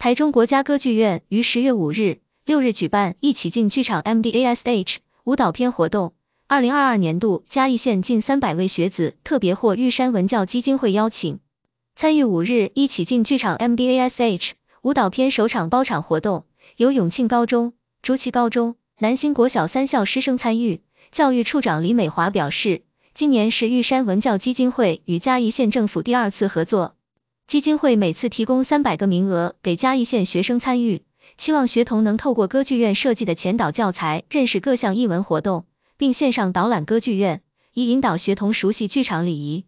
台中国家歌剧院于十月五日、六日举办“一起进剧场 M D A S H” 舞蹈片活动。二零二二年度嘉义县近三百位学子特别获玉山文教基金会邀请，参与五日“一起进剧场 M D A S H” 舞蹈片首场包场活动。由永庆高中、竹崎高中、南新国小三校师生参与。教育处长李美华表示，今年是玉山文教基金会与嘉义县政府第二次合作。基金会每次提供三百个名额给嘉义县学生参与，希望学童能透过歌剧院设计的前导教材认识各项艺文活动，并线上导览歌剧院，以引导学童熟悉剧场礼仪。